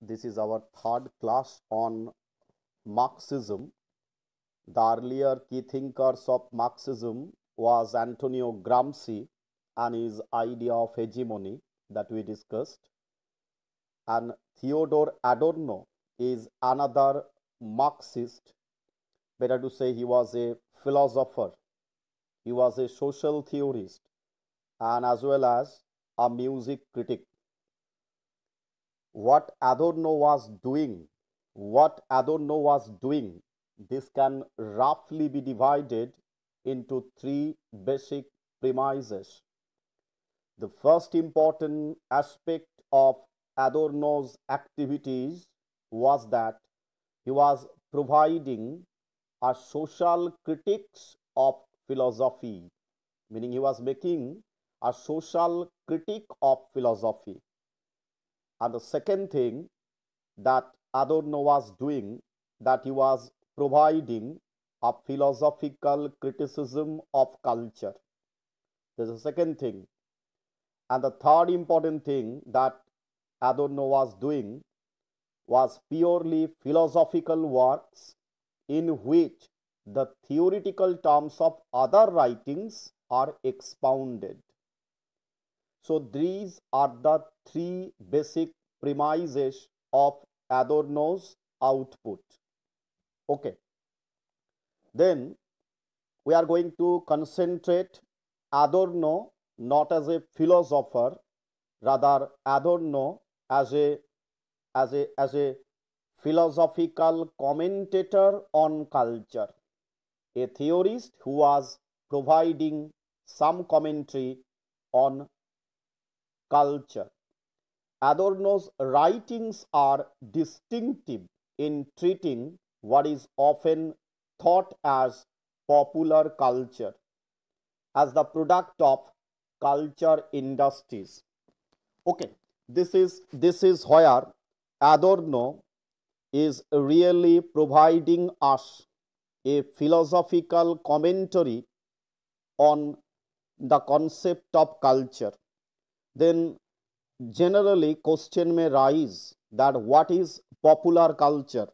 this is our third class on Marxism. The earlier key thinkers of Marxism was Antonio Gramsci and his idea of hegemony that we discussed. And Theodore Adorno is another Marxist, better to say he was a philosopher, he was a social theorist and as well as a music critic what Adorno was doing, what Adorno was doing, this can roughly be divided into three basic premises. The first important aspect of Adorno's activities was that he was providing a social critics of philosophy, meaning he was making a social critique of philosophy. And the second thing that Adorno was doing, that he was providing a philosophical criticism of culture. There's a second thing. And the third important thing that Adorno was doing was purely philosophical works in which the theoretical terms of other writings are expounded. So these are the three basic premises of Adorno's output. Okay. Then we are going to concentrate Adorno not as a philosopher, rather Adorno as a as a as a philosophical commentator on culture, a theorist who was providing some commentary on culture. Adorno's writings are distinctive in treating what is often thought as popular culture as the product of culture industries. Okay, this is, this is where Adorno is really providing us a philosophical commentary on the concept of culture then generally question may rise that what is popular culture?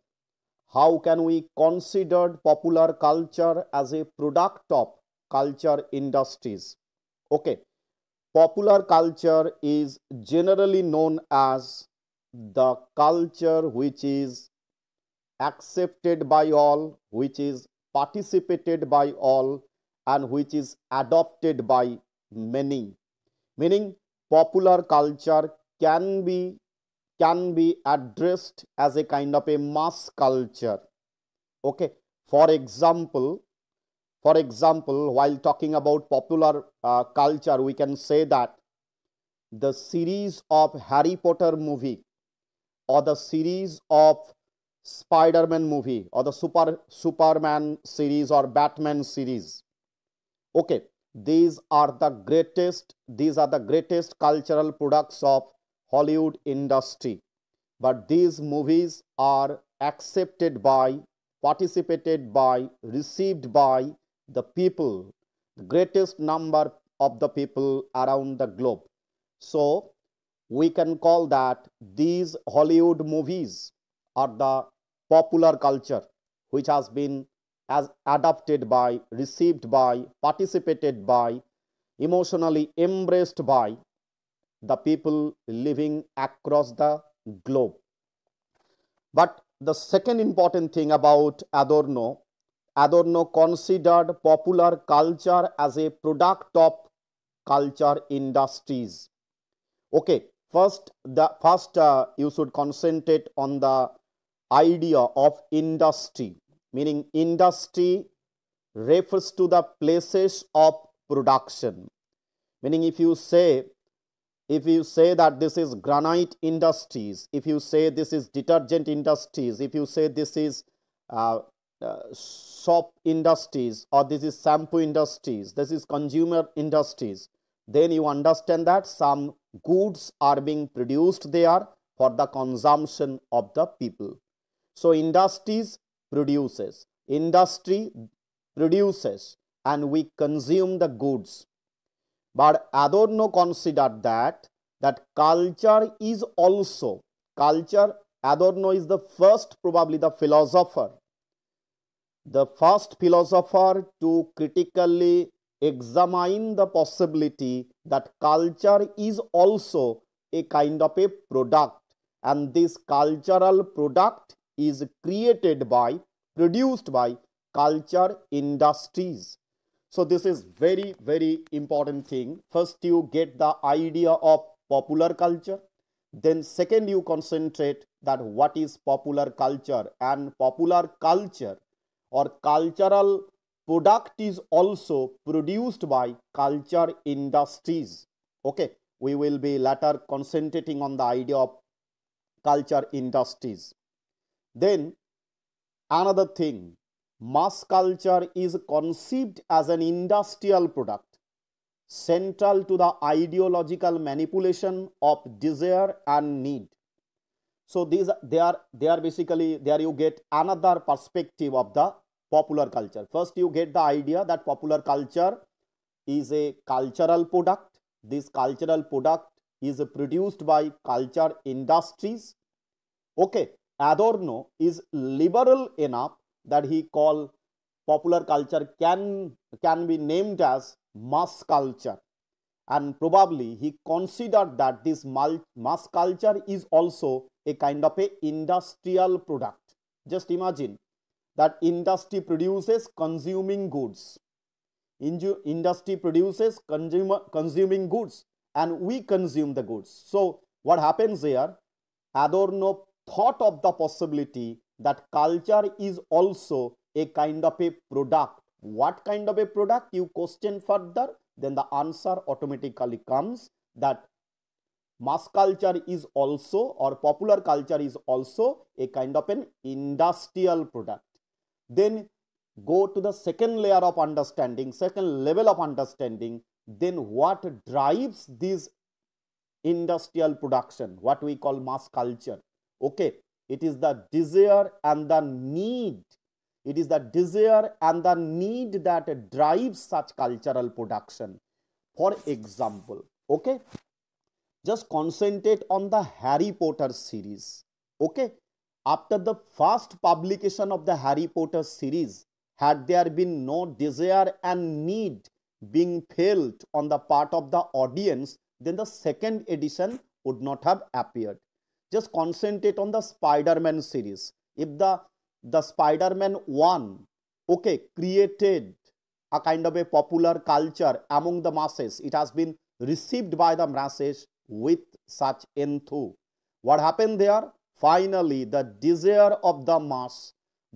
How can we consider popular culture as a product of culture industries? Okay, popular culture is generally known as the culture which is accepted by all, which is participated by all and which is adopted by many. Meaning popular culture can be can be addressed as a kind of a mass culture okay for example for example while talking about popular uh, culture we can say that the series of harry potter movie or the series of spider-man movie or the super superman series or batman series okay these are the greatest these are the greatest cultural products of hollywood industry but these movies are accepted by participated by received by the people the greatest number of the people around the globe so we can call that these hollywood movies are the popular culture which has been as adapted by, received by, participated by, emotionally embraced by the people living across the globe. But the second important thing about Adorno, Adorno considered popular culture as a product of culture industries. Okay, first, the, first uh, you should concentrate on the idea of industry meaning industry refers to the places of production meaning if you say if you say that this is granite industries if you say this is detergent industries if you say this is uh, uh, soap industries or this is shampoo industries this is consumer industries then you understand that some goods are being produced there for the consumption of the people so industries produces, industry produces, and we consume the goods. But Adorno considered that that culture is also culture. Adorno is the first, probably the philosopher, the first philosopher to critically examine the possibility that culture is also a kind of a product and this cultural product is created by, produced by culture industries. So this is very, very important thing. First, you get the idea of popular culture. Then second, you concentrate that what is popular culture and popular culture or cultural product is also produced by culture industries. Okay, we will be later concentrating on the idea of culture industries. Then, another thing mass culture is conceived as an industrial product central to the ideological manipulation of desire and need. So, these they are they are basically there you get another perspective of the popular culture. First, you get the idea that popular culture is a cultural product. This cultural product is produced by culture industries. Okay, Adorno is liberal enough that he call popular culture can, can be named as mass culture and probably he considered that this mass culture is also a kind of a industrial product. Just imagine that industry produces consuming goods. Industry produces consumer, consuming goods and we consume the goods. So what happens here? Adorno thought of the possibility that culture is also a kind of a product. What kind of a product? You question further, then the answer automatically comes that mass culture is also or popular culture is also a kind of an industrial product. Then go to the second layer of understanding, second level of understanding, then what drives this industrial production, what we call mass culture. Okay, it is the desire and the need. It is the desire and the need that drives such cultural production. For example, okay, just concentrate on the Harry Potter series. Okay, after the first publication of the Harry Potter series, had there been no desire and need being felt on the part of the audience, then the second edition would not have appeared just concentrate on the spider-man series if the the spider-man 1 okay created a kind of a popular culture among the masses it has been received by the masses with such enthu what happened there finally the desire of the mass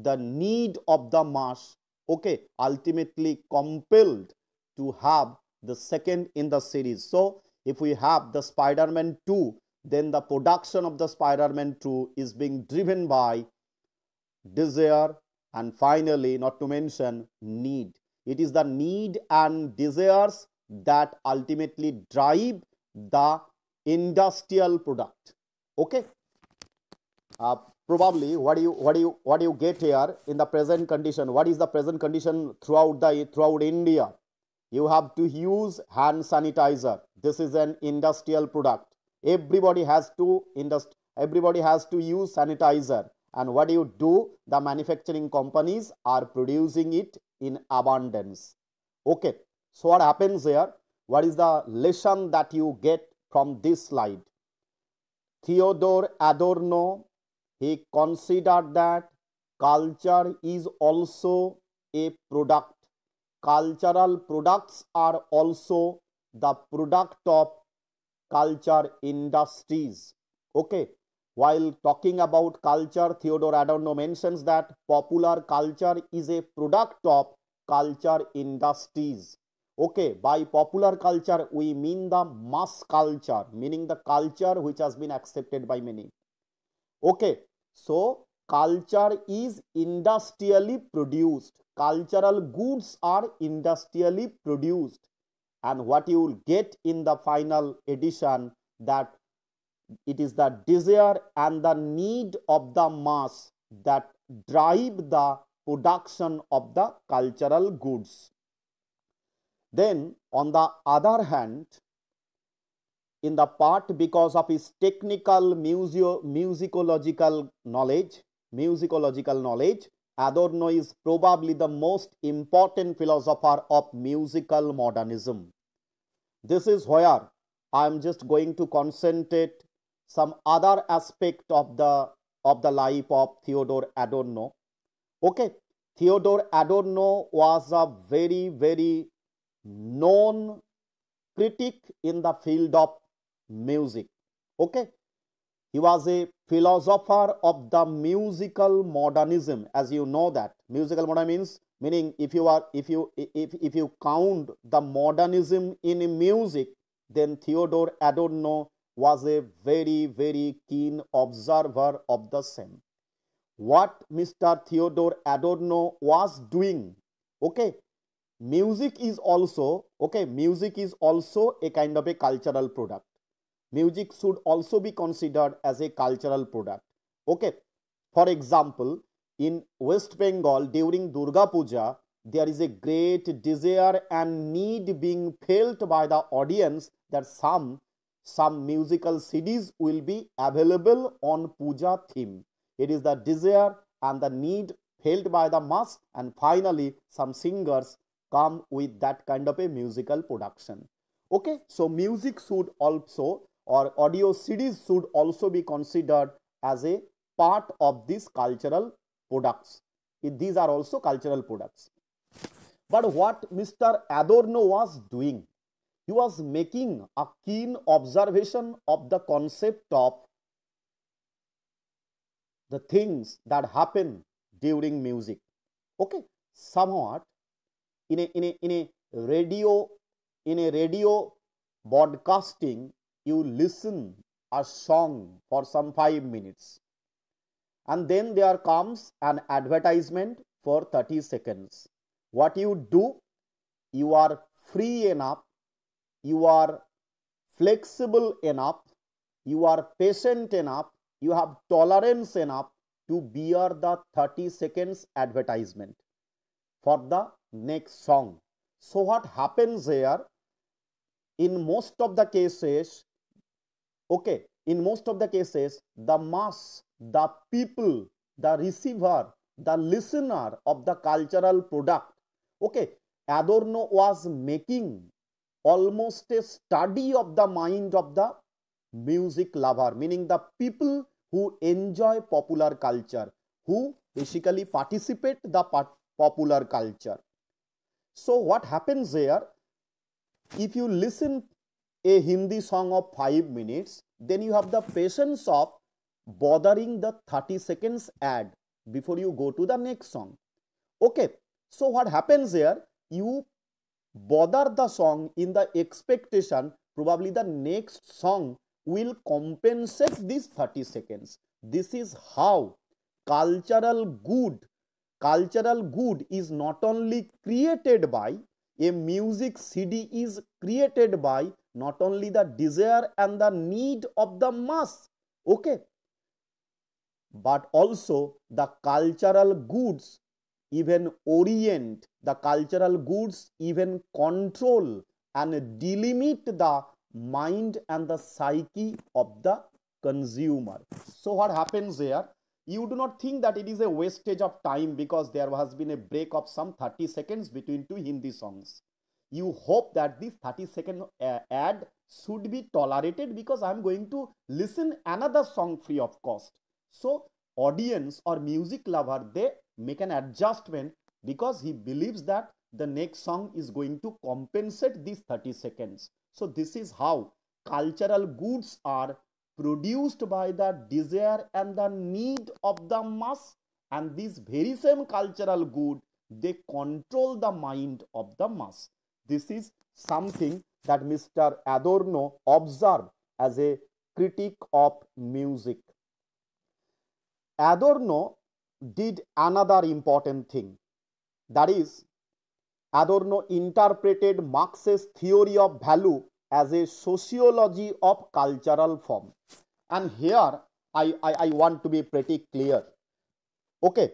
the need of the mass okay ultimately compelled to have the second in the series so if we have the spider-man 2 then the production of the Spider-Man 2 is being driven by desire and finally, not to mention, need. It is the need and desires that ultimately drive the industrial product. Okay. Uh, probably what you what you what you get here in the present condition what is the present condition throughout the throughout india you have to use hand sanitizer this is an industrial product everybody has to industry everybody has to use sanitizer and what do you do the manufacturing companies are producing it in abundance okay so what happens here what is the lesson that you get from this slide theodore adorno he considered that culture is also a product cultural products are also the product of culture industries. Okay, while talking about culture, Theodore Adorno mentions that popular culture is a product of culture industries. Okay, by popular culture, we mean the mass culture, meaning the culture which has been accepted by many. Okay, so culture is industrially produced. Cultural goods are industrially produced and what you will get in the final edition that it is the desire and the need of the mass that drive the production of the cultural goods. Then on the other hand, in the part because of his technical museo musicological knowledge, musicological knowledge, Adorno is probably the most important philosopher of musical modernism. This is where I am just going to concentrate some other aspect of the of the life of Theodore Adorno. Okay, Theodore Adorno was a very very known critic in the field of music. Okay, He was a philosopher of the musical modernism, as you know that. Musical modernism means meaning if you are if you if, if you count the modernism in music, then Theodore Adorno was a very, very keen observer of the same. What Mr. Theodore Adorno was doing, okay, music is also, okay, music is also a kind of a cultural product music should also be considered as a cultural product. Okay. For example, in West Bengal during Durga Puja, there is a great desire and need being felt by the audience that some some musical CDs will be available on puja theme. It is the desire and the need felt by the mass and finally some singers come with that kind of a musical production. Okay, so music should also or audio CDs should also be considered as a part of these cultural products. These are also cultural products. But what Mr. Adorno was doing, he was making a keen observation of the concept of the things that happen during music. Okay, somewhat in a in a in a radio in a radio broadcasting you listen a song for some 5 minutes. And then there comes an advertisement for 30 seconds. What you do, you are free enough, you are flexible enough, you are patient enough, you have tolerance enough to bear the 30 seconds advertisement for the next song. So, what happens here? In most of the cases, okay in most of the cases the mass the people the receiver the listener of the cultural product okay adorno was making almost a study of the mind of the music lover meaning the people who enjoy popular culture who basically participate the popular culture so what happens here if you listen a Hindi song of 5 minutes, then you have the patience of bothering the 30 seconds ad before you go to the next song. Okay, so what happens here? You bother the song in the expectation, probably the next song will compensate these 30 seconds. This is how cultural good, cultural good is not only created by a music CD is created by not only the desire and the need of the mass, okay, but also the cultural goods even orient the cultural goods even control and delimit the mind and the psyche of the consumer so what happens here you do not think that it is a wastage of time because there has been a break of some 30 seconds between two hindi songs you hope that this 30 second uh, ad should be tolerated because i'm going to listen another song free of cost so audience or music lover they make an adjustment because he believes that the next song is going to compensate these 30 seconds so this is how cultural goods are produced by the desire and the need of the mass and this very same cultural good they control the mind of the mass This is something that Mr. Adorno observed as a critic of music. Adorno did another important thing. That is, Adorno interpreted Marx's theory of value as a sociology of cultural form. And here I, I, I want to be pretty clear. Okay.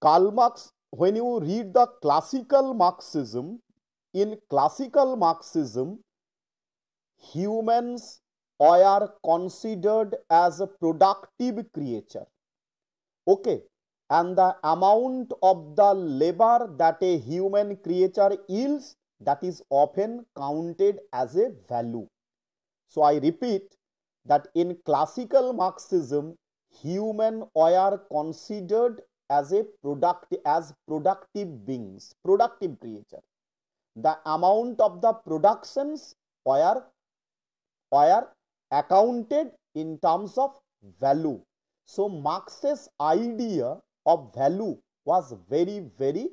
Karl Marx when you read the classical Marxism, in classical Marxism, humans are considered as a productive creature. Okay, and the amount of the labor that a human creature yields that is often counted as a value. So I repeat that in classical Marxism, human are considered as a product as productive beings, productive creature. The amount of the productions were, were accounted in terms of value. So Marx's idea of value was very, very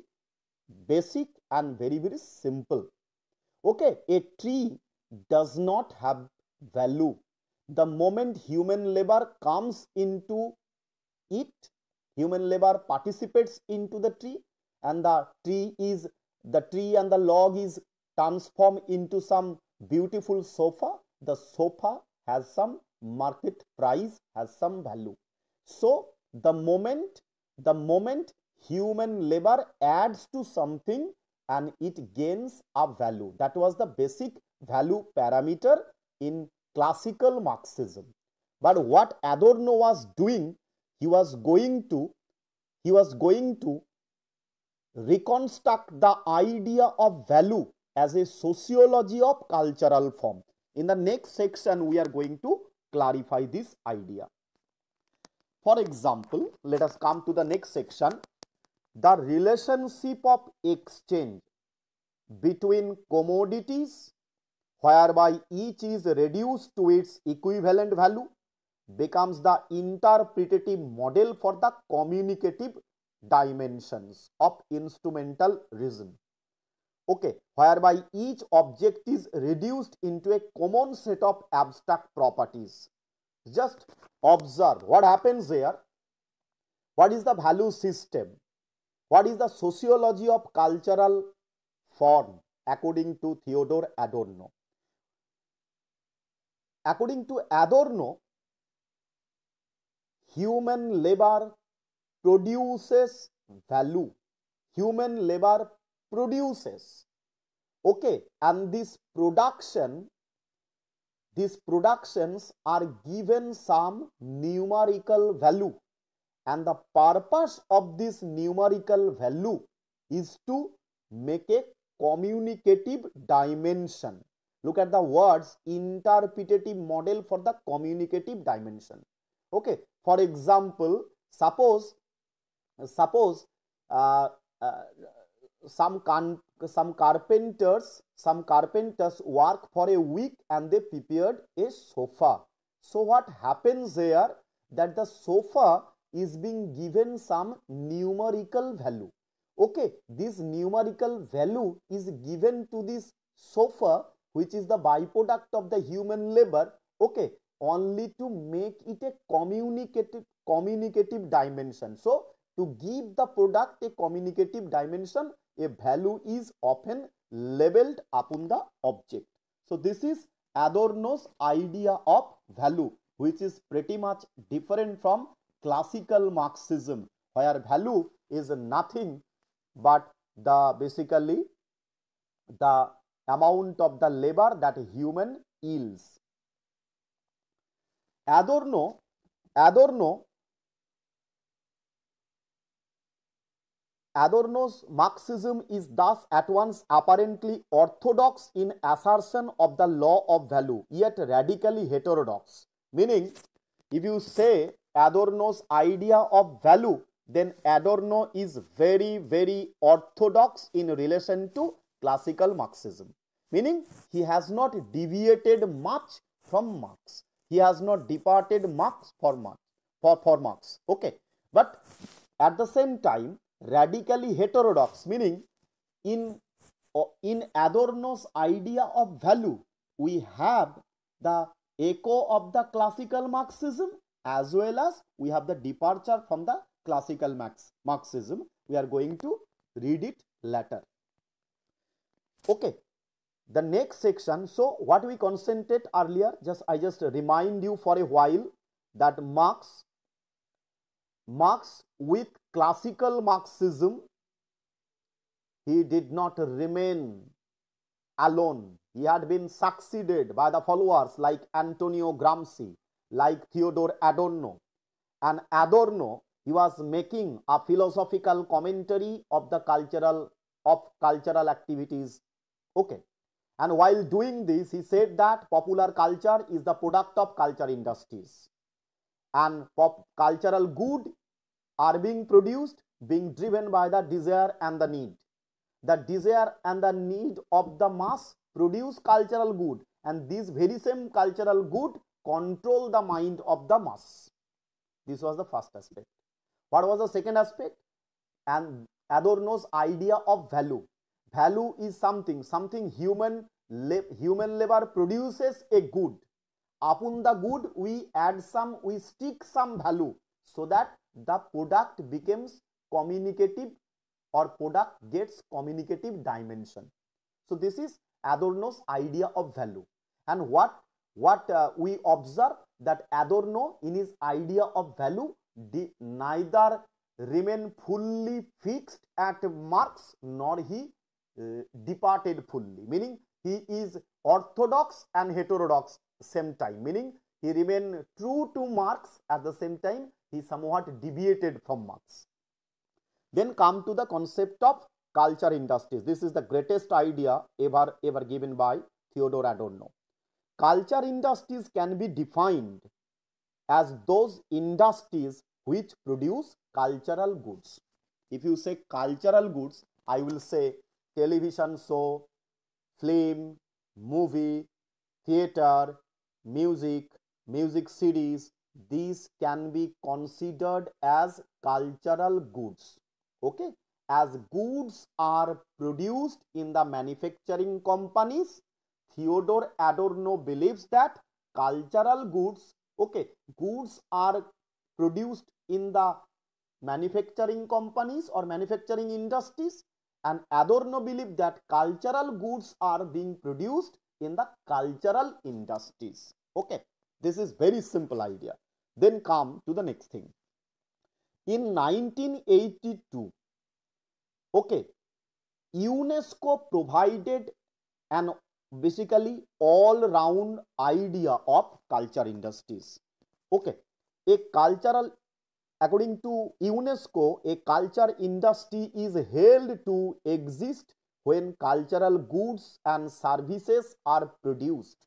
basic and very, very simple. Okay, a tree does not have value. The moment human labor comes into it, human labor participates into the tree and the tree is the tree and the log is transformed into some beautiful sofa the sofa has some market price has some value so the moment the moment human labor adds to something and it gains a value that was the basic value parameter in classical marxism but what adorno was doing he was going to he was going to reconstruct the idea of value as a sociology of cultural form in the next section we are going to clarify this idea for example let us come to the next section the relationship of exchange between commodities whereby each is reduced to its equivalent value becomes the interpretative model for the communicative dimensions of instrumental reason. Okay, whereby each object is reduced into a common set of abstract properties. Just observe what happens here. What is the value system? What is the sociology of cultural form according to Theodore Adorno? According to Adorno, human labor produces value. Human labor produces. Okay, and this production, these productions are given some numerical value. And the purpose of this numerical value is to make a communicative dimension. Look at the words interpretative model for the communicative dimension. Okay, for example, suppose suppose uh, uh, some can some carpenters some carpenters work for a week and they prepared a sofa. So what happens here that the sofa is being given some numerical value. Okay, this numerical value is given to this sofa which is the byproduct of the human labor. Okay, only to make it a communicative communicative dimension so to give the product a communicative dimension a value is often labeled upon the object so this is adorno's idea of value which is pretty much different from classical marxism where value is nothing but the basically the amount of the labor that human yields Adorno, Adorno, Adorno's Marxism is thus at once apparently orthodox in assertion of the law of value, yet radically heterodox. Meaning, if you say Adorno's idea of value, then Adorno is very, very orthodox in relation to classical Marxism. Meaning, he has not deviated much from Marx he has not departed marks for marks for, for marks okay but at the same time radically heterodox meaning in uh, in adorno's idea of value we have the echo of the classical marxism as well as we have the departure from the classical Marx, marxism we are going to read it later okay the next section so what we concentrate earlier just i just remind you for a while that marx marx with classical marxism he did not remain alone he had been succeeded by the followers like antonio gramsci like theodore adorno and adorno he was making a philosophical commentary of the cultural of cultural activities okay And while doing this, he said that popular culture is the product of culture industries. And pop cultural good are being produced, being driven by the desire and the need. The desire and the need of the mass produce cultural good, and this very same cultural good control the mind of the mass. This was the first aspect. What was the second aspect? And Adorno's idea of value value is something something human lab, human labor produces a good upon the good we add some we stick some value so that the product becomes communicative or product gets communicative dimension so this is adorno's idea of value and what what uh, we observe that adorno in his idea of value neither remain fully fixed at marx nor he Uh, departed fully, meaning he is orthodox and heterodox same time, meaning he remained true to Marx at the same time he somewhat deviated from Marx. Then come to the concept of culture industries. This is the greatest idea ever ever given by Theodore Adorno. Culture industries can be defined as those industries which produce cultural goods. If you say cultural goods, I will say television show film movie theatre music music series this can be considered as cultural goods okay as goods are produced in the manufacturing companies Theodor নো believes that cultural goods okay goods are produced in the manufacturing companies or manufacturing industries and Adorno believed that cultural goods are being produced in the cultural industries. Okay, this is very simple idea. Then come to the next thing. In 1982, okay, UNESCO provided an basically all-round idea of culture industries. Okay, a cultural According to UNESCO, a culture industry is held to exist when cultural goods and services are produced.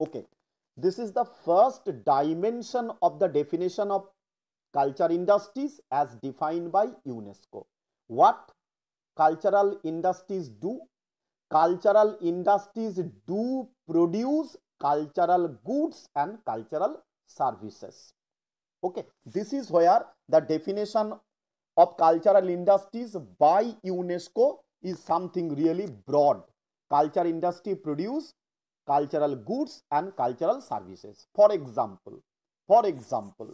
Okay, this is the first dimension of the definition of culture industries as defined by UNESCO. What cultural industries do? Cultural industries do produce cultural goods and cultural services okay this is where the definition of cultural industries by unesco is something really broad culture industry produce cultural goods and cultural services for example for example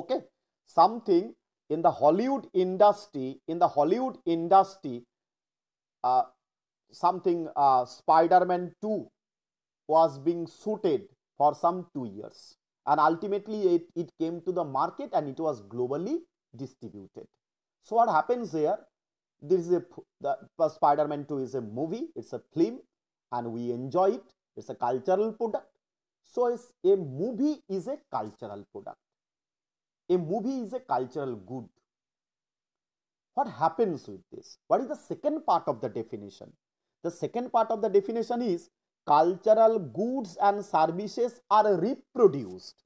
okay something in the hollywood industry in the hollywood industry uh, something uh, spider-man 2 was being suited for some 2 years and ultimately it, it came to the market and it was globally distributed so what happens here this is a the, the spider-man 2 is a movie it's a film and we enjoy it it's a cultural product so a movie is a cultural product a movie is a cultural good what happens with this what is the second part of the definition the second part of the definition is cultural goods and services are reproduced.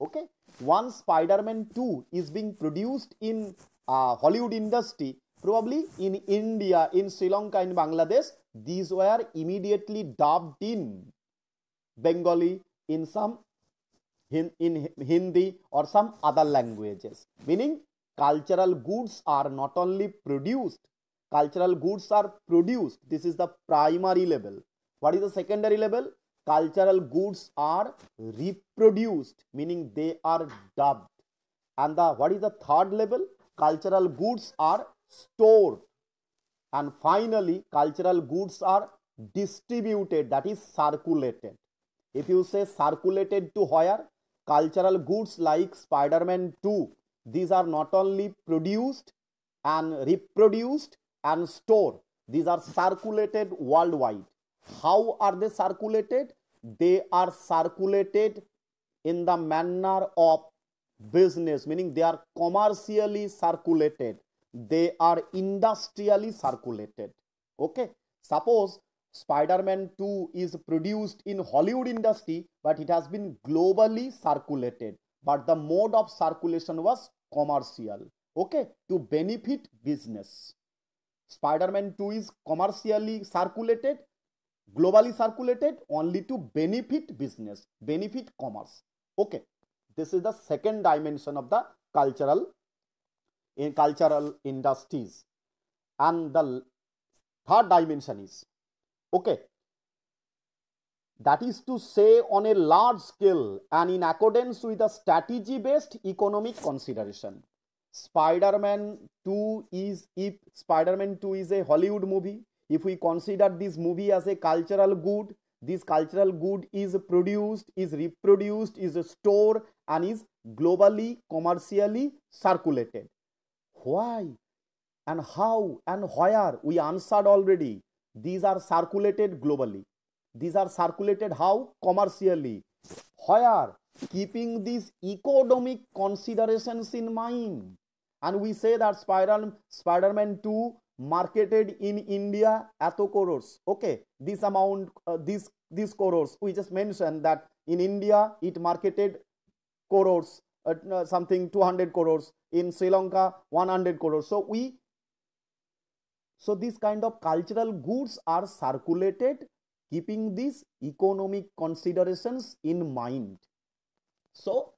Okay, one Spider-Man 2 is being produced in uh, Hollywood industry, probably in India, in Sri Lanka, in Bangladesh, these were immediately dubbed in Bengali, in some in, in Hindi or some other languages. Meaning cultural goods are not only produced, cultural goods are produced. This is the primary level. What is the secondary level? Cultural goods are reproduced, meaning they are dubbed. And the what is the third level? Cultural goods are stored. And finally, cultural goods are distributed, that is circulated. If you say circulated to where? Cultural goods like Spider-Man 2, these are not only produced and reproduced and stored, these are circulated worldwide How are they circulated? They are circulated in the manner of business, meaning they are commercially circulated. They are industrially circulated. Okay. Suppose Spider-Man 2 is produced in Hollywood industry, but it has been globally circulated. But the mode of circulation was commercial. Okay. To benefit business. Spider-Man 2 is commercially circulated globally circulated only to benefit business, benefit commerce. Okay, this is the second dimension of the cultural in cultural industries. And the third dimension is okay. That is to say, on a large scale and in accordance with a strategy based economic consideration. Spider Man 2 is if Spider Man 2 is a Hollywood movie, if we consider this movie as a cultural good this cultural good is produced is reproduced is stored and is globally commercially circulated why and how and where we answered already these are circulated globally these are circulated how commercially where keeping these economic considerations in mind and we say that spider spider 2 marketed in India eto crores. Okay, this amount, uh, this these crores. We just mentioned that in India it marketed crores, uh, something 200 crores. In Sri Lanka 100 crores. So we, so this kind of cultural goods are circulated, keeping these economic considerations in mind. So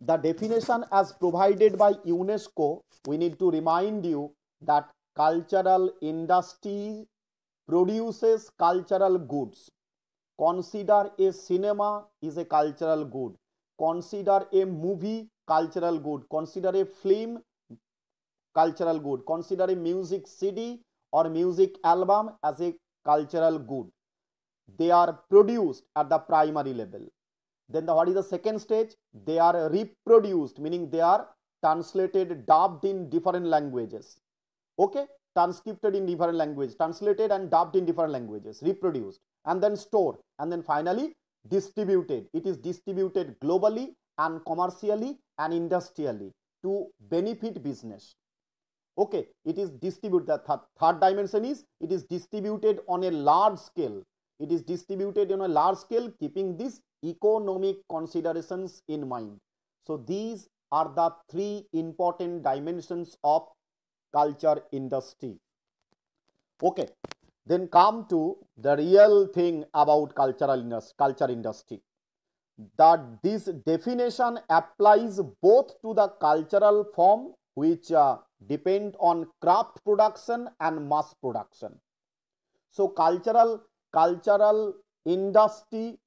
the definition as provided by UNESCO, we need to remind you that cultural industry produces cultural goods consider a cinema is a cultural good consider a movie cultural good consider a film cultural good consider a music cd or music album as a cultural good they are produced at the primary level then the, what is the second stage they are reproduced meaning they are translated dubbed in different languages okay transcribed in different language translated and dubbed in different languages reproduced and then stored and then finally distributed it is distributed globally and commercially and industrially to benefit business okay it is distributed the th third dimension is it is distributed on a large scale it is distributed on a large scale keeping these economic considerations in mind so these are the three important dimensions of culture industry. Okay, then come to the real thing about cultural industry, culture industry. That this definition applies both to the cultural form which uh, depend on craft production and mass production. So cultural cultural industry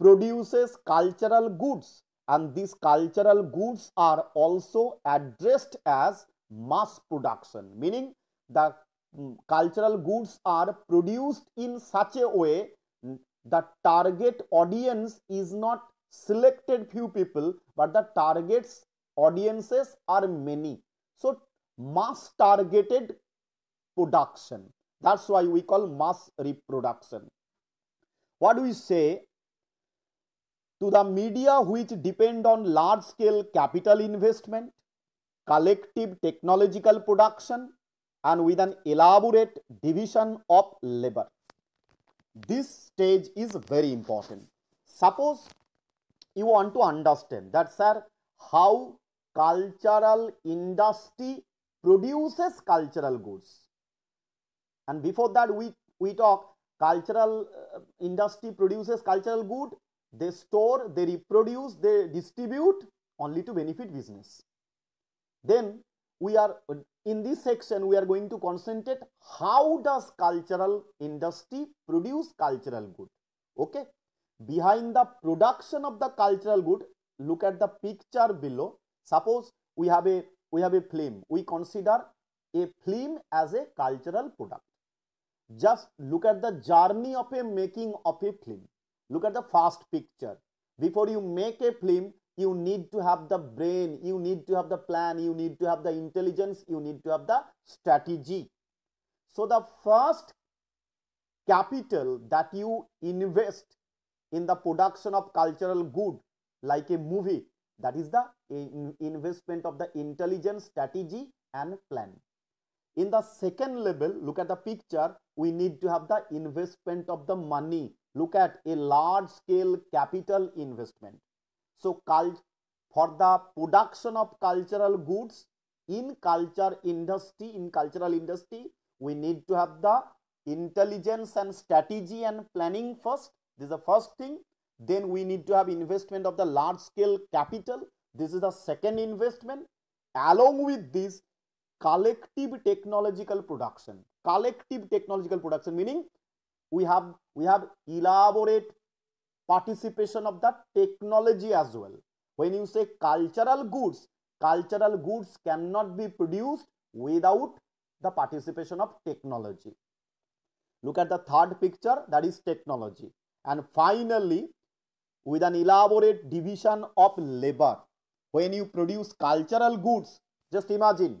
produces cultural goods and these cultural goods are also addressed as mass production meaning the mm, cultural goods are produced in such a way mm, the target audience is not selected few people but the targets audiences are many so mass targeted production that's why we call mass reproduction what do we say to the media which depend on large scale capital investment collective technological production and with an elaborate division of labor. This stage is very important. Suppose you want to understand that sir, how cultural industry produces cultural goods. And before that we, we talk cultural uh, industry produces cultural good, they store, they reproduce, they distribute only to benefit business. Then we are in this section we are going to concentrate how does cultural industry produce cultural good okay behind the production of the cultural good look at the picture below suppose we have a we have a film we consider a film as a cultural product just look at the journey of a making of a film look at the first picture before you make a film you need to have the brain you need to have the plan you need to have the intelligence you need to have the strategy so the first capital that you invest in the production of cultural good like a movie that is the investment of the intelligence strategy and plan in the second level look at the picture we need to have the investment of the money look at a large scale capital investment so for the production of cultural goods in culture industry, in cultural industry, we need to have the intelligence and strategy and planning first. This is the first thing. Then we need to have investment of the large scale capital. This is the second investment. Along with this, collective technological production. Collective technological production meaning we have we have elaborate participation of the technology as well. When you say cultural goods, cultural goods cannot be produced without the participation of technology. Look at the third picture, that is technology. And finally, with an elaborate division of labor, when you produce cultural goods, just imagine,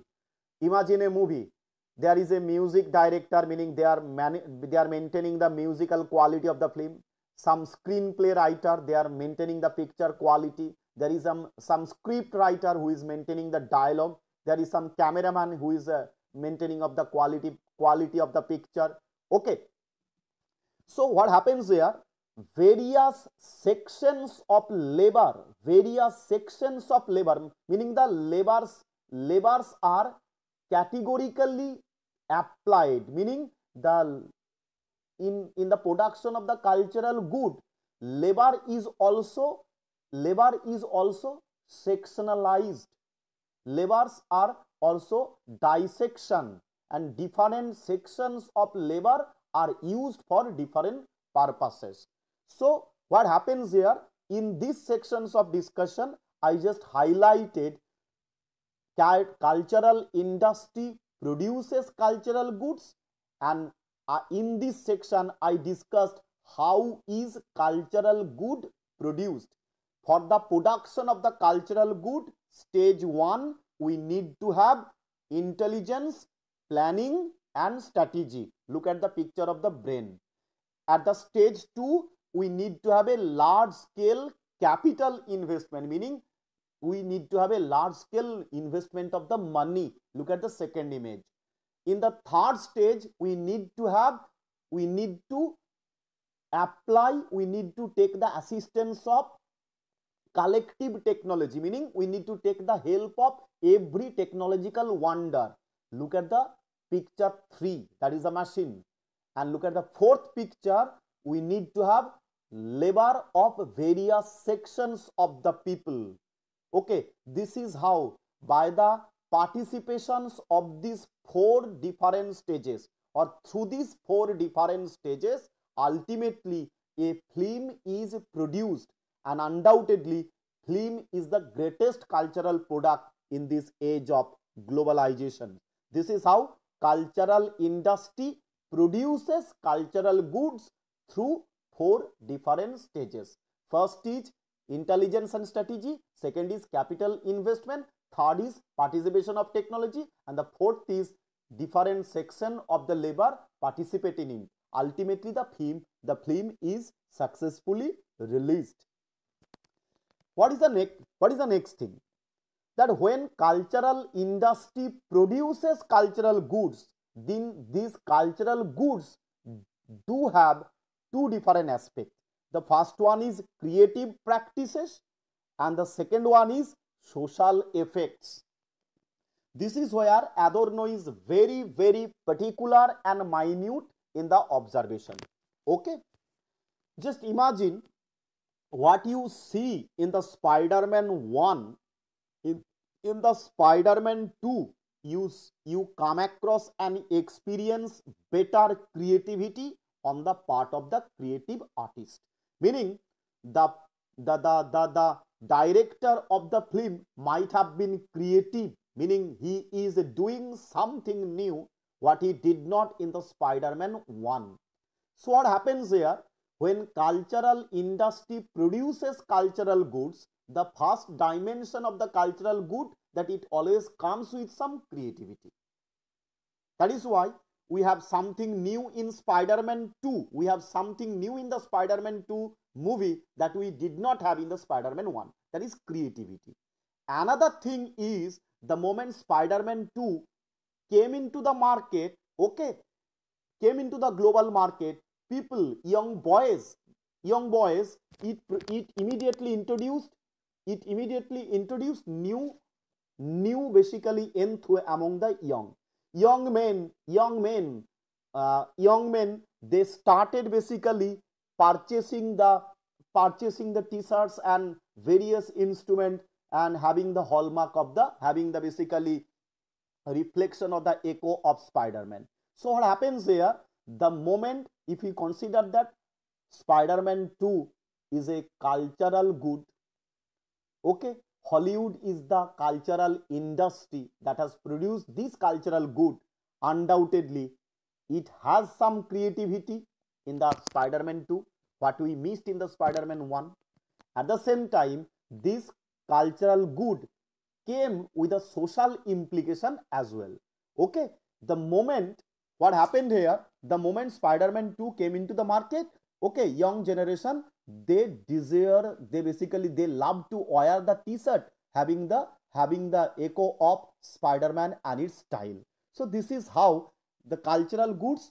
imagine a movie. There is a music director, meaning they are, they are maintaining the musical quality of the film some screenplay writer they are maintaining the picture quality there is some some script writer who is maintaining the dialogue there is some cameraman who is uh, maintaining of the quality quality of the picture okay so what happens here various sections of labor various sections of labor meaning the labors labors are categorically applied meaning the in in the production of the cultural good labor is also labor is also sectionalized labors are also dissection and different sections of labor are used for different purposes so what happens here in these sections of discussion i just highlighted cultural industry produces cultural goods and Uh, in this section, I discussed how is cultural good produced. For the production of the cultural good, stage 1, we need to have intelligence, planning and strategy. Look at the picture of the brain. At the stage 2, we need to have a large scale capital investment, meaning we need to have a large scale investment of the money. Look at the second image. in the third stage we need to have we need to apply we need to take the assistance of collective technology meaning we need to take the help of every technological wonder look at the picture 3 that is the machine and look at the fourth picture we need to have labor of various sections of the people okay this is how by the participations of these four different stages or through these four different stages ultimately a film is produced and undoubtedly film is the greatest cultural product in this age of globalization this is how cultural industry produces cultural goods through four different stages first is intelligence and strategy second is capital investment third is participation of technology and the fourth is different section of the labor participating in ultimately the film the film is successfully released what is the next what is the next thing that when cultural industry produces cultural goods then these cultural goods do have two different aspects the first one is creative practices and the second one is social effects. This is where Adorno is very, very particular and minute in the observation. Okay? Just imagine what you see in the Spider-Man 1, in, in the Spider-Man 2, you, you come across and experience better creativity on the part of the creative artist. Meaning, the, the, the, the, the director of the film might have been creative, meaning he is doing something new, what he did not in the Spider-Man 1. So what happens here? When cultural industry produces cultural goods, the first dimension of the cultural good that it always comes with some creativity. That is why we have something new in Spider-Man 2. We have something new in the Spider-Man 2 movie that we did not have in the Spider-Man 1. That is creativity. Another thing is the moment Spider-Man 2 came into the market, okay, came into the global market, people, young boys, young boys, it, it immediately introduced, it immediately introduced new, new basically into among the young. Young men, young men, uh, young men, they started basically purchasing the purchasing the t-shirts and various instrument and having the hallmark of the having the basically reflection of the echo of spider-man so what happens here the moment if you consider that spider-man 2 is a cultural good okay hollywood is the cultural industry that has produced this cultural good undoubtedly it has some creativity in the spider-man 2 what we missed in the Spider-Man 1. At the same time, this cultural good came with a social implication as well. Okay, the moment what happened here, the moment Spider-Man 2 came into the market, okay, young generation, they desire, they basically they love to wear the t-shirt having the having the echo of Spider-Man and its style. So this is how the cultural goods,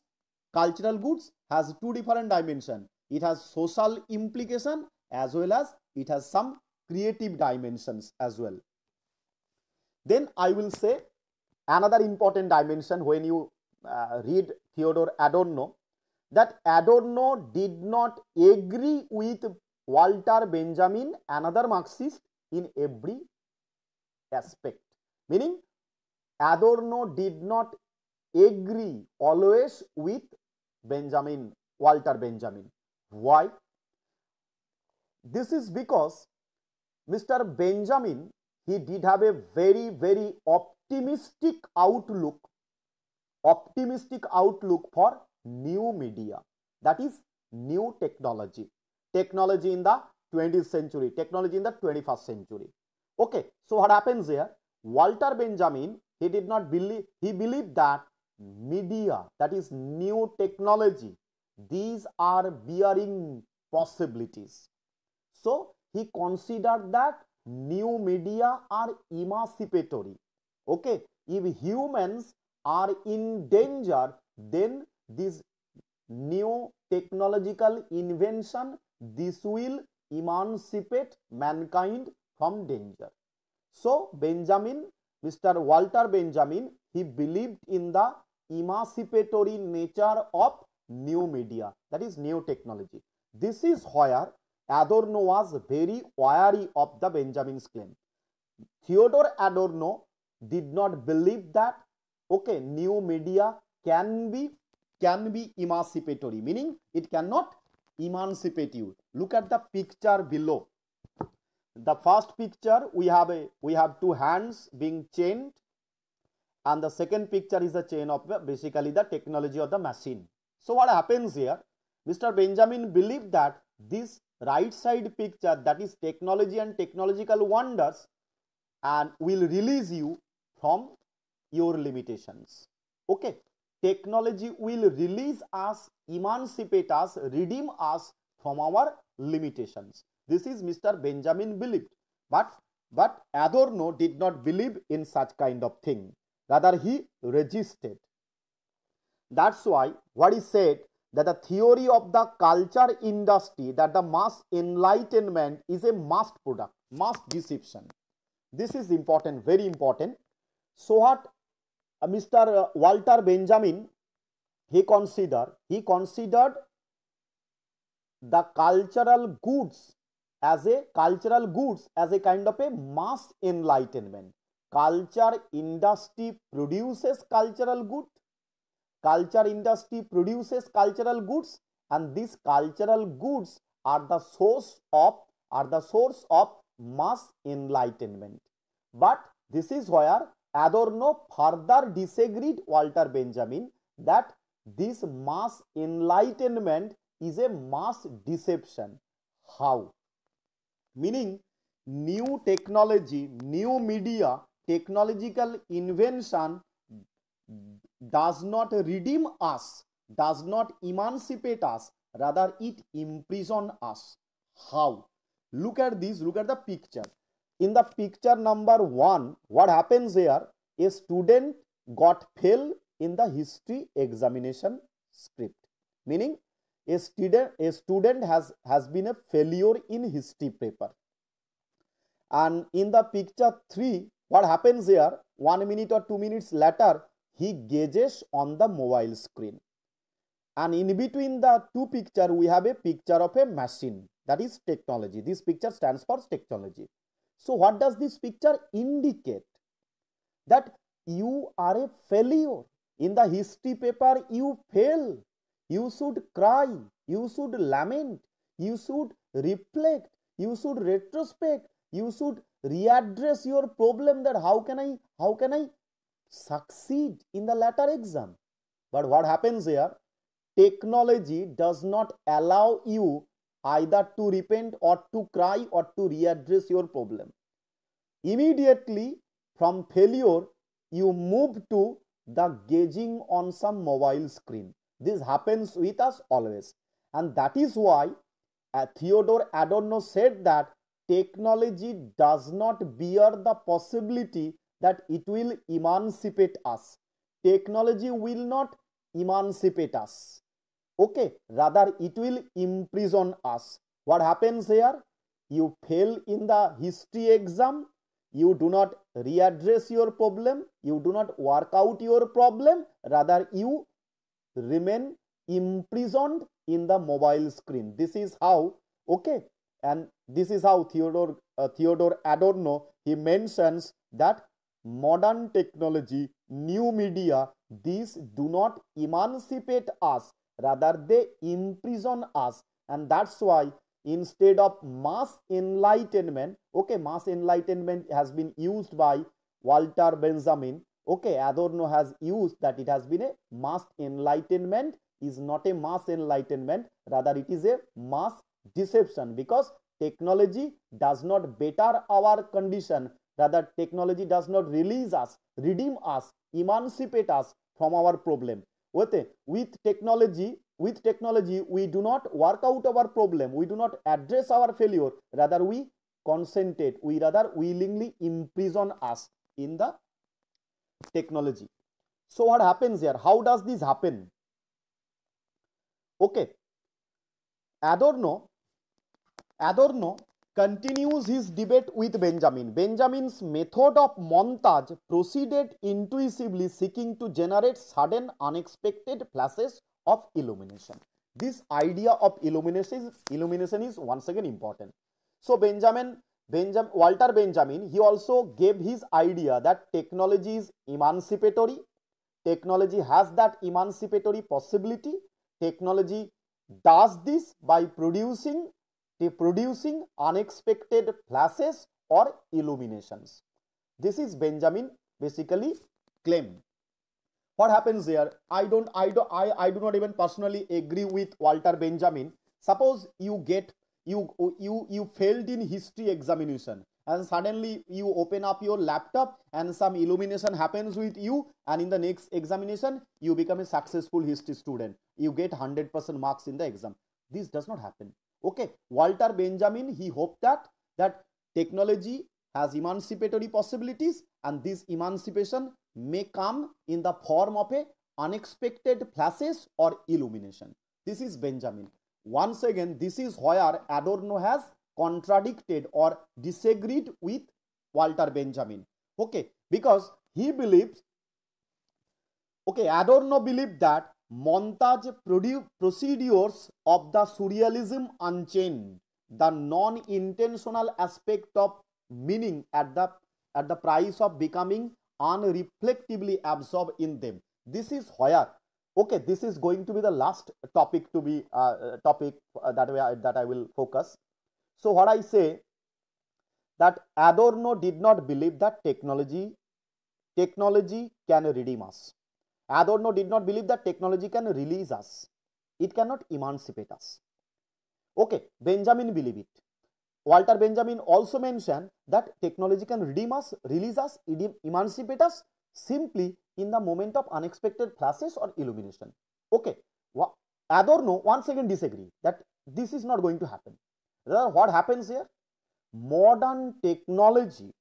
cultural goods has two different dimension It has social implication as well as it has some creative dimensions as well. Then I will say another important dimension when you uh, read Theodore Adorno that Adorno did not agree with Walter Benjamin, another Marxist, in every aspect. Meaning, Adorno did not agree always with Benjamin, Walter Benjamin. Why? This is because Mr. Benjamin, he did have a very, very optimistic outlook, optimistic outlook for new media, that is new technology, technology in the 20th century, technology in the 21st century. Okay, so what happens here? Walter Benjamin, he did not believe, he believed that media, that is new technology, these are bearing possibilities. So he considered that new media are emancipatory. Okay, if humans are in danger, then this new technological invention, this will emancipate mankind from danger. So Benjamin, Mr. Walter Benjamin, he believed in the emancipatory nature of new media, that is new technology. This is where Adorno was very wary of the Benjamin's claim. Theodore Adorno did not believe that okay, new media can be can be emancipatory, meaning it cannot emancipate you. Look at the picture below. The first picture we have a we have two hands being chained, and the second picture is a chain of basically the technology of the machine. So what happens here? Mr. Benjamin believed that this right side picture that is technology and technological wonders and will release you from your limitations. Okay. Technology will release us, emancipate us, redeem us from our limitations. This is Mr. Benjamin believed. But, but Adorno did not believe in such kind of thing. Rather, he resisted. That's why what he said that the theory of the culture industry that the mass enlightenment is a mass product, mass deception. This is important, very important. So what uh, Mr. Uh, Walter Benjamin, he considered, he considered the cultural goods as a cultural goods as a kind of a mass enlightenment. Culture industry produces cultural good Culture industry produces cultural goods and these cultural goods are the source of are the source of mass enlightenment. But this is where Adorno further disagreed Walter Benjamin that this mass enlightenment is a mass deception. How? Meaning new technology, new media, technological invention does not redeem us, does not emancipate us, rather it imprison us. How? Look at this, look at the picture. In the picture number one, what happens here? A student got fail in the history examination script. Meaning, a student, a student has, has been a failure in history paper. And in the picture three what happens here? One minute or two minutes later, he gazes on the mobile screen. And in between the two picture, we have a picture of a machine. That is technology. This picture stands for technology. So what does this picture indicate? That you are a failure. In the history paper, you fail. You should cry. You should lament. You should reflect. You should retrospect. You should readdress your problem that how can I, how can I succeed in the latter exam. But what happens here? Technology does not allow you either to repent or to cry or to readdress your problem. Immediately from failure, you move to the gauging on some mobile screen. This happens with us always. And that is why uh, Theodore Adorno said that technology does not bear the possibility that it will emancipate us. Technology will not emancipate us. Okay, rather it will imprison us. What happens here? You fail in the history exam, you do not readdress your problem, you do not work out your problem, rather you remain imprisoned in the mobile screen. This is how, okay, and this is how Theodore, uh, Theodore Adorno, he mentions that modern technology, new media, these do not emancipate us, rather, they imprison us. And that's why, instead of mass enlightenment, okay, mass enlightenment has been used by Walter Benjamin. Okay, Adorno has used that it has been a mass enlightenment, is not a mass enlightenment, rather, it is a mass deception because technology does not better our condition Rather, technology does not release us, redeem us, emancipate us from our problem. With technology, with technology, we do not work out our problem, we do not address our failure, rather we consented, we rather willingly imprison us in the technology. So what happens here? How does this happen? Okay. Adorno, Adorno continues his debate with Benjamin. Benjamin's method of montage proceeded intuitively seeking to generate sudden unexpected flashes of illumination. This idea of illumination, illumination is once again important. So Benjamin, Benjamin, Walter Benjamin, he also gave his idea that technology is emancipatory. Technology has that emancipatory possibility. Technology does this by producing to producing unexpected flashes or illuminations. This is Benjamin basically claim. What happens there? I don't, I do, I, I do not even personally agree with Walter Benjamin. Suppose you get you you you failed in history examination and suddenly you open up your laptop and some illumination happens with you and in the next examination you become a successful history student you get 100% marks in the exam this does not happen Okay, Walter Benjamin, he hoped that, that technology has emancipatory possibilities and this emancipation may come in the form of a unexpected flashes or illumination. This is Benjamin. Once again, this is where Adorno has contradicted or disagreed with Walter Benjamin. Okay, because he believes, okay, Adorno believed that montage procedures of the surrealism unchain the non intentional aspect of meaning at the at the price of becoming unreflectively absorb in them this is where okay this is going to be the last topic to be topic that that I will focus so what I say that Adorno did not believe that technology technology can redeem us Adorno did not believe that technology can release us. It cannot emancipate us. Okay, Benjamin believed it. Walter Benjamin also mentioned that technology can redeem us, release us, emancipate us simply in the moment of unexpected flashes or illumination. Okay, Adorno once again disagreed that this is not going to happen. Rather, what happens here? Modern technology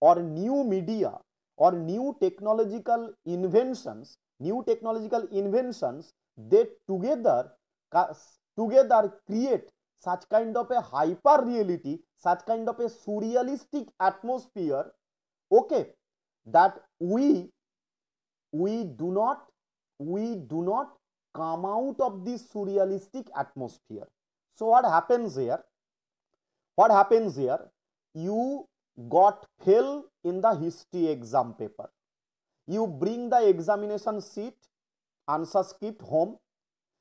or new media or new technological inventions new technological inventions they together together create such kind of a hyper reality such kind of a surrealistic atmosphere okay that we we do not we do not come out of this surrealistic atmosphere so what happens here what happens here you got fail in the history exam paper You bring the examination sheet, answer script home.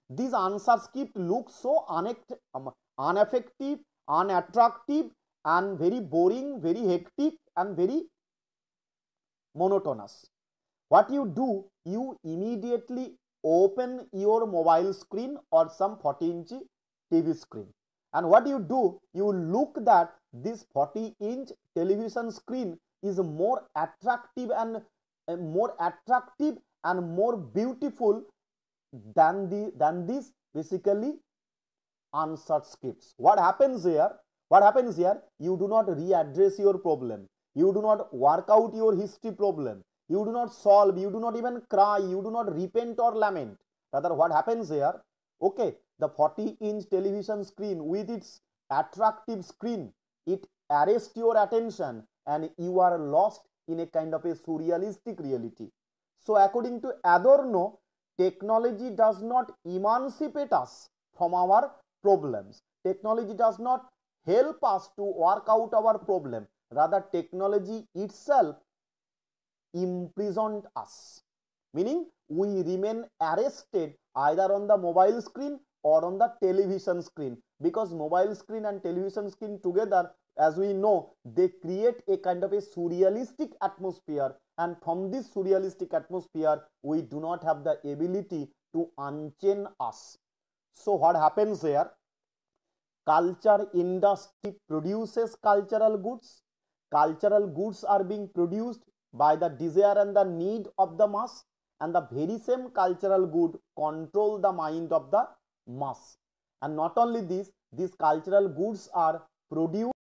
This answer script looks so um, ineffective, unattractive, and very boring, very hectic, and very monotonous. What you do, you immediately open your mobile screen or some 40 inch TV screen. And what you do, you look that this 40 inch television screen is more attractive and more attractive and more beautiful than the than this basically answered scripts what happens here what happens here you do not readdress your problem you do not work out your history problem you do not solve you do not even cry you do not repent or lament rather what happens here okay the 40 inch television screen with its attractive screen it arrests your attention and you are lost in a kind of a surrealistic reality. So, according to Adorno, technology does not emancipate us from our problems. Technology does not help us to work out our problem. Rather, technology itself imprisoned us, meaning we remain arrested either on the mobile screen or on the television screen because mobile screen and television screen together as we know they create a kind of a surrealistic atmosphere and from this surrealistic atmosphere we do not have the ability to unchain us so what happens here culture industry produces cultural goods cultural goods are being produced by the desire and the need of the mass and the very same cultural good control the mind of the mass and not only this these cultural goods are produced